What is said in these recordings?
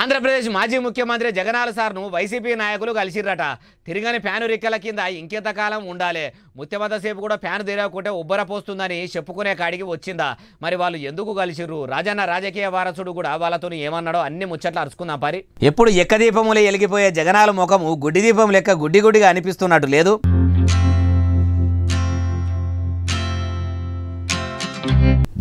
ఆంధ్రప్రదేశ్ మాజీ ముఖ్యమంత్రి జగనాల సార్ను వైసీపీ నాయకులు కలిసిర్రట తిరిగని ఫ్యాను రిక్కల కింద ఇంకెంతకాలం ఉండాలి ముత్యమంతసేపు కూడా ఫ్యాను తిరగకుంటే ఉబ్బరపోస్తుందని చెప్పుకునే కాడికి వచ్చిందా మరి వాళ్ళు ఎందుకు కలిసిర్రు రాజన్న రాజకీయ వారసుడు కూడా వాళ్ళతో ఏమన్నాడో అన్ని ముచ్చట్లు అరుచుకుందాం పరి ఎప్పుడు ఎక్క దీపములే ఎలిగిపోయే జగనాల ముఖము గుడ్డి దీపం లెక్క గుడ్డి గుడిగా అనిపిస్తున్నట్టు లేదు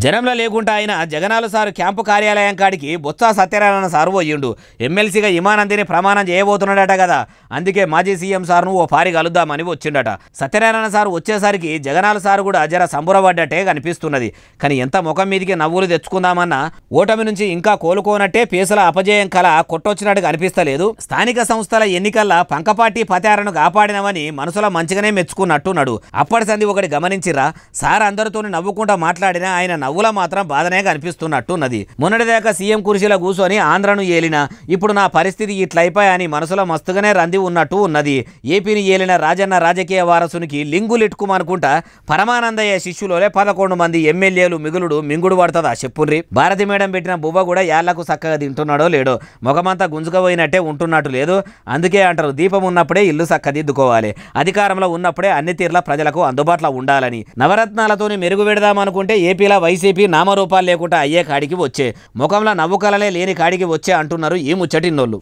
జనంలో లేకుండా ఆయన జగనాలు సారు క్యాంపు కార్యాలయం కాడికి బొత్స సత్యనారాయణ సార్ పోయిండు ఎమ్మెల్సీగా ఇమానందిని ప్రమాణం చేయబోతున్నాడట కదా అందుకే మాజీ సీఎం సార్ను ఓ పారి కలుద్దామని వచ్చిండట సత్యనారాయణ సార్ వచ్చేసరికి జగనాల సార్ కూడా జర సంబురబడ్డట్టే కనిపిస్తున్నది కానీ ఎంత ముఖం మీదికి నవ్వులు తెచ్చుకుందామన్నా ఓటమి నుంచి ఇంకా కోలుకోనట్టే పేసుల అపజయం కల కొట్టొచ్చినట్టు కనిపిస్తలేదు స్థానిక సంస్థల ఎన్నికల్లో పంకపాటి పతారను కాపాడినవని మనసులో మంచిగానే మెచ్చుకున్నట్టున్నాడు అప్పటి సంది ఒకటి గమనించిరా సార్ అందరితోనే నవ్వుకుంటా మాట్లాడినా ఆయన రఘుల మాత్రం బాధనే కనిపిస్తున్నట్టు ఉన్నది మొన్నటిదాకా సీఎం కుర్చీలో కూర్చొని ఆంధ్రను ఏలిన ఇప్పుడు నా పరిస్థితి ఇట్లయిపోయాని మనసులో మస్తుగానే రంది ఉన్నట్టు ఉన్నది ఏపీని ఏలిన రాజన్న రాజకీయ వారసునికి లింగులిట్టుకుమనుకుంటా పరమానందయ్య శిష్యులోనే పదకొండు మంది ఎమ్మెల్యేలు మిగులుడు మింగుడు పడుతుందా చెప్పుర్రి భారతి మేడం పెట్టిన బువ్వ కూడా యాళ్లకు చక్కగా తింటున్నాడో లేడో ముఖమంతా గుంజుకపోయినట్టే ఉంటున్నట్టు లేదు అందుకే అంటారు దీపం ఉన్నప్పుడే ఇల్లు చక్కదిద్దుకోవాలి అధికారంలో ఉన్నప్పుడే అన్ని తీర్ల ప్రజలకు అందుబాటులో ఉండాలని నవరత్నాలతోని మెరుగు పెడదామనుకుంటే ఏపీలో వైసీపీ వైసీపీ నామరూపాలు లేకుండా అయ్యే కాడికి వచ్చే ముఖంలో నవ్వుకలలే లేని కాడికి వచ్చే అంటున్నారు ఈ ముచ్చటిన్నోళ్ళు